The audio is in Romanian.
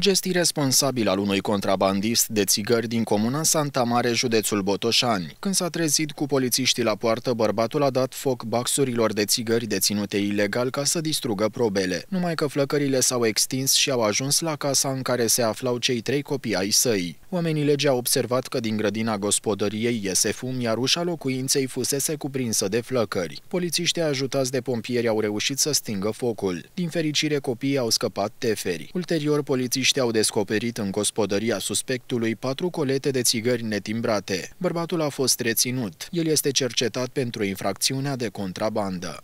Gest irresponsabil al unui contrabandist de țigări din comuna Santa Mare, județul Botoșani. Când s-a trezit cu polițiștii la poartă, bărbatul a dat foc baxurilor de țigări deținute ilegal ca să distrugă probele. Numai că flăcările s-au extins și au ajuns la casa în care se aflau cei trei copii ai săi. Oamenii legea au observat că din grădina gospodăriei iese fum, iar ușa locuinței fusese cuprinsă de flăcări. Polițiștii ajutați de pompieri au reușit să stingă focul. Din fericire, copiii au scăpat teferi. Ulterior, polițiștii polițiști au descoperit în gospodăria suspectului patru colete de țigări netimbrate. Bărbatul a fost reținut. El este cercetat pentru infracțiunea de contrabandă.